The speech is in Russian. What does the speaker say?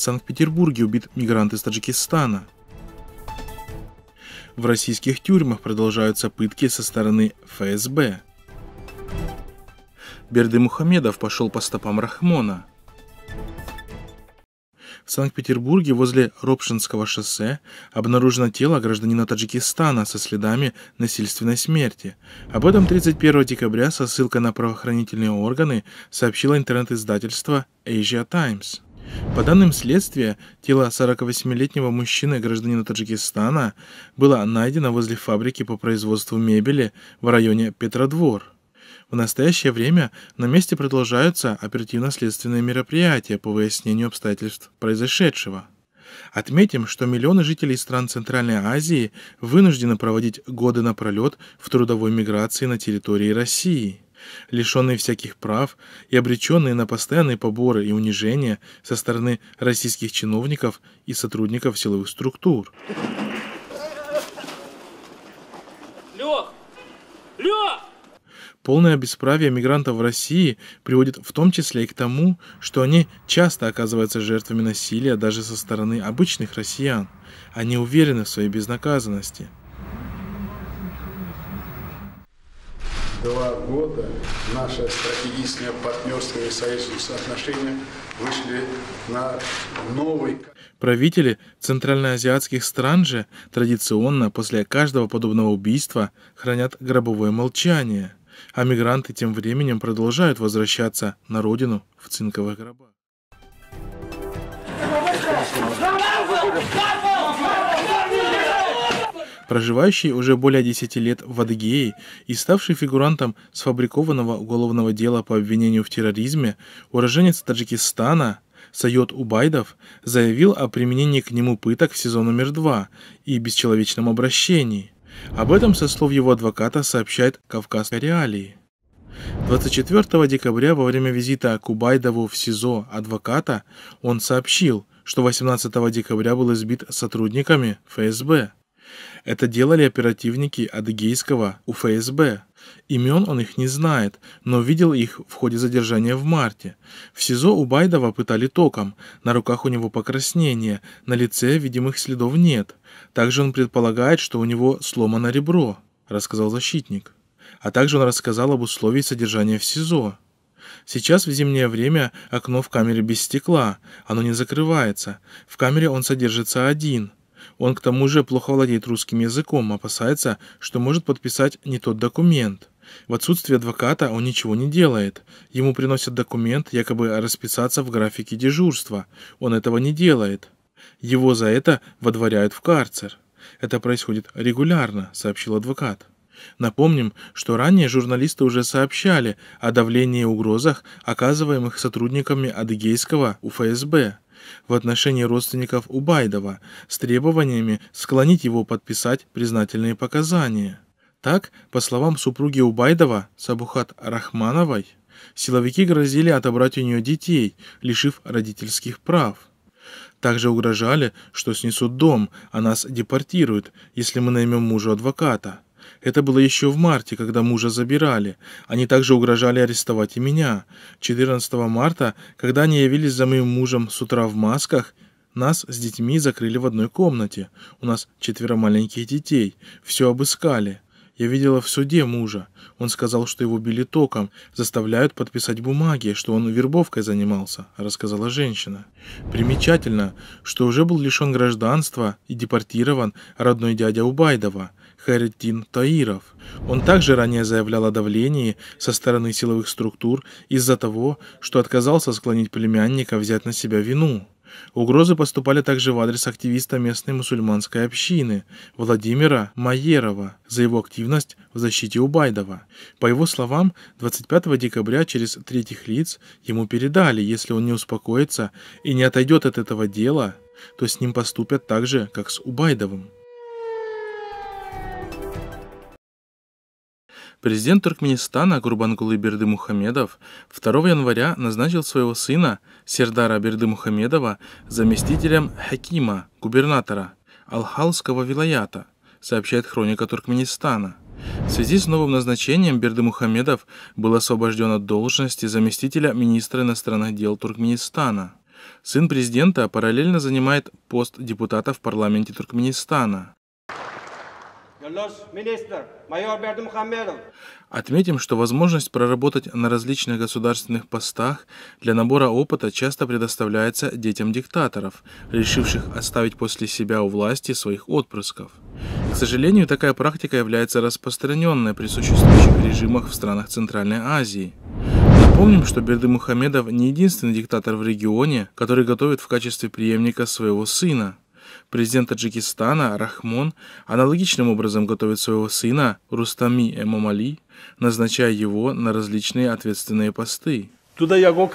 В Санкт-Петербурге убит мигрант из Таджикистана. В российских тюрьмах продолжаются пытки со стороны ФСБ. Берды Мухамедов пошел по стопам Рахмона. В Санкт-Петербурге возле Ропшинского шоссе обнаружено тело гражданина Таджикистана со следами насильственной смерти. Об этом 31 декабря со ссылкой на правоохранительные органы сообщило интернет-издательство Asia Times. По данным следствия, тело 48-летнего мужчины, гражданина Таджикистана, было найдено возле фабрики по производству мебели в районе Петродвор. В настоящее время на месте продолжаются оперативно-следственные мероприятия по выяснению обстоятельств произошедшего. Отметим, что миллионы жителей стран Центральной Азии вынуждены проводить годы напролет в трудовой миграции на территории России лишенные всяких прав и обреченные на постоянные поборы и унижения со стороны российских чиновников и сотрудников силовых структур. Лех! Лех! Полное бесправие мигрантов в России приводит в том числе и к тому, что они часто оказываются жертвами насилия даже со стороны обычных россиян. Они уверены в своей безнаказанности – два года наше стратегическое партнерство и союзнические отношения вышли на новый... Правители центральноазиатских стран же традиционно после каждого подобного убийства хранят гробовое молчание, а мигранты тем временем продолжают возвращаться на родину в цинковых гробах проживающий уже более 10 лет в Адыгее и ставший фигурантом сфабрикованного уголовного дела по обвинению в терроризме, уроженец Таджикистана Сайот Убайдов заявил о применении к нему пыток в сезон номер 2 и бесчеловечном обращении. Об этом со слов его адвоката сообщает «Кавказская реалии». 24 декабря во время визита к Убайдову в СИЗО адвоката он сообщил, что 18 декабря был избит сотрудниками ФСБ. Это делали оперативники адыгейского УФСБ. Имен он их не знает, но видел их в ходе задержания в марте. В СИЗО Убайдова пытали током, на руках у него покраснение, на лице видимых следов нет. Также он предполагает, что у него сломано ребро, рассказал защитник. А также он рассказал об условии содержания в СИЗО. Сейчас в зимнее время окно в камере без стекла, оно не закрывается. В камере он содержится один – он к тому же плохо владеет русским языком, опасается, что может подписать не тот документ. В отсутствие адвоката он ничего не делает. Ему приносят документ, якобы расписаться в графике дежурства. Он этого не делает. Его за это водворяют в карцер. Это происходит регулярно, сообщил адвокат. Напомним, что ранее журналисты уже сообщали о давлении и угрозах, оказываемых сотрудниками адыгейского УФСБ в отношении родственников Убайдова с требованиями склонить его подписать признательные показания. Так, по словам супруги Убайдова, Сабухат Рахмановой, силовики грозили отобрать у нее детей, лишив родительских прав. Также угрожали, что снесут дом, а нас депортируют, если мы наймем мужу адвоката. Это было еще в марте, когда мужа забирали. Они также угрожали арестовать и меня. 14 марта, когда они явились за моим мужем с утра в масках, нас с детьми закрыли в одной комнате. У нас четверо маленьких детей. Все обыскали. Я видела в суде мужа. Он сказал, что его били током, заставляют подписать бумаги, что он вербовкой занимался, рассказала женщина. Примечательно, что уже был лишен гражданства и депортирован родной дядя Убайдова, Харитин Таиров. Он также ранее заявлял о давлении со стороны силовых структур из-за того, что отказался склонить племянника взять на себя вину. Угрозы поступали также в адрес активиста местной мусульманской общины Владимира Майерова за его активность в защите Убайдова. По его словам, 25 декабря через третьих лиц ему передали, если он не успокоится и не отойдет от этого дела, то с ним поступят так же, как с Убайдовым. Президент Туркменистана Гурбангулы Берды Мухамедов 2 января назначил своего сына Сердара Берды Мухамедова заместителем Хакима, губернатора Алхалского вилаята, сообщает хроника Туркменистана. В связи с новым назначением Берды Мухамедов был освобожден от должности заместителя министра иностранных дел Туркменистана. Сын президента параллельно занимает пост депутата в парламенте Туркменистана. Отметим, что возможность проработать на различных государственных постах для набора опыта часто предоставляется детям диктаторов, решивших оставить после себя у власти своих отпрысков. К сожалению, такая практика является распространенной при существующих режимах в странах Центральной Азии. Напомним, что Берды Мухамедов не единственный диктатор в регионе, который готовит в качестве преемника своего сына президент Таджикистана Рахмон аналогичным образом готовит своего сына Рустами Эмомали, назначая его на различные ответственные посты. Туда яго